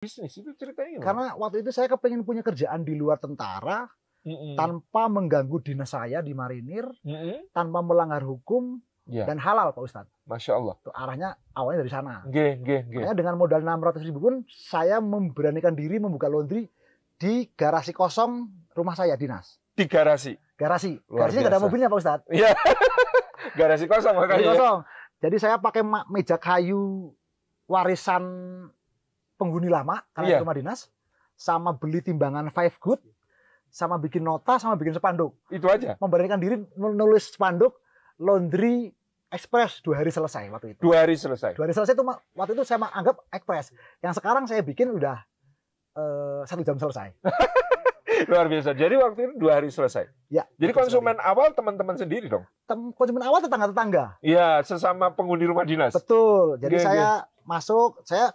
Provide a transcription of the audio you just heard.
bisnis itu ceritanya. gimana? Karena waktu itu saya kepengen punya kerjaan di luar tentara mm -mm. tanpa mengganggu dinas saya di marinir, mm -mm. tanpa melanggar hukum yeah. dan halal Pak Ustadz. Masya Allah. Itu arahnya awalnya dari sana. G, Makanya dengan modal enam ratus ribu pun saya memberanikan diri membuka laundry di garasi kosong rumah saya dinas. Di garasi. Garasi. Luar Garasinya nggak ada mobilnya Pak Ustadz. Iya. garasi kosong makanya. Garasi kosong. Jadi saya pakai meja kayu warisan penghuni lama karena yeah. rumah dinas, sama beli timbangan Five Good, sama bikin nota, sama bikin spanduk. Itu aja. Memberanikan diri menulis spanduk laundry express dua hari selesai waktu itu. Dua hari selesai. Dua hari selesai itu waktu itu saya anggap express. Yang sekarang saya bikin udah uh, satu jam selesai. Luar biasa. Jadi waktu itu dua hari selesai. Ya. Jadi konsumen sendiri. awal teman-teman sendiri dong. Tem konsumen awal tetangga-tetangga. Iya, sesama penghuni rumah dinas. Betul. Jadi gaya, saya gaya. masuk, saya